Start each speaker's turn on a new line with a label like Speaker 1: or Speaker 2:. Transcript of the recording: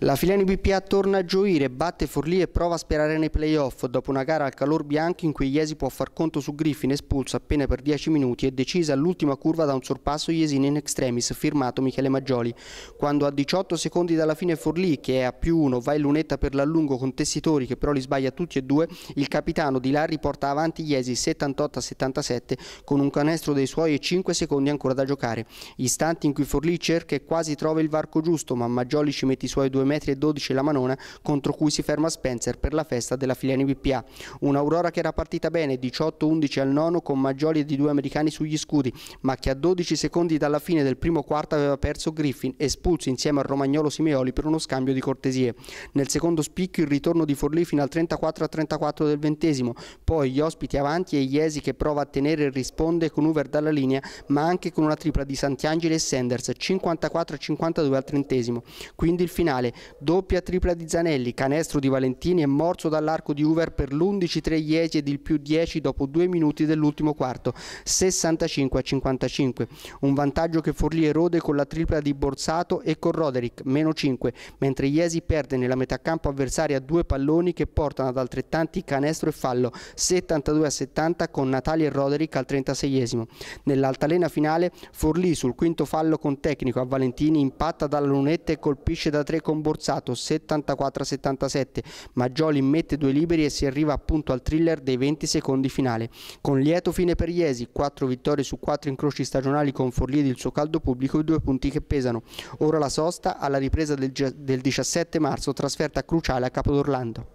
Speaker 1: La Fileni BPA torna a gioire, batte Forlì e prova a sperare nei playoff dopo una gara al calor bianco in cui Iesi può far conto su Griffin espulso appena per 10 minuti e decisa all'ultima curva da un sorpasso Iesini in extremis firmato Michele Maggioli. Quando a 18 secondi dalla fine Forlì che è a più 1 va in lunetta per l'allungo con Tessitori che però li sbaglia tutti e due, il capitano di là riporta avanti Iesi 78-77 con un canestro dei suoi e 5 secondi ancora da giocare. Istanti in cui Forlì cerca e quasi trova il varco giusto ma Maggioli ci mette i suoi due 2,12 m la manona contro cui si ferma Spencer per la festa della Filiani BPA. Un'Aurora che era partita bene, 18-11 al nono con Maggioli di due americani sugli scudi, ma che a 12 secondi dalla fine del primo quarto aveva perso Griffin, espulso insieme al romagnolo Simeoli per uno scambio di cortesie. Nel secondo spicchio il ritorno di Forlì fino al 34-34 del ventesimo, poi gli ospiti avanti e Iesi che prova a tenere e risponde con Uver dalla linea, ma anche con una tripla di Santiangeli e Sanders, 54-52 al trentesimo. Quindi il finale, doppia tripla di Zanelli, canestro di Valentini e morso dall'arco di Uver per l'11-3 Iesi ed il più 10 dopo due minuti dell'ultimo quarto, 65 a 55. Un vantaggio che Forlì erode con la tripla di Borsato e con Roderick, meno 5, mentre Iesi perde nella metà campo avversaria due palloni che portano ad altrettanti canestro e fallo, 72 a 70 con Natali e Roderick al 36esimo. Nell'altalena finale Forlì sul quinto fallo con tecnico a Valentini impatta dalla lunetta e colpisce da tre con rimborsato 74-77, ma Gioli mette due liberi e si arriva appunto al thriller dei 20 secondi finale. Con lieto fine per Iesi, 4 vittorie su 4 incroci stagionali con Forlì ed il suo caldo pubblico, i due punti che pesano. Ora la sosta alla ripresa del 17 marzo, trasferta cruciale a Capodorlando.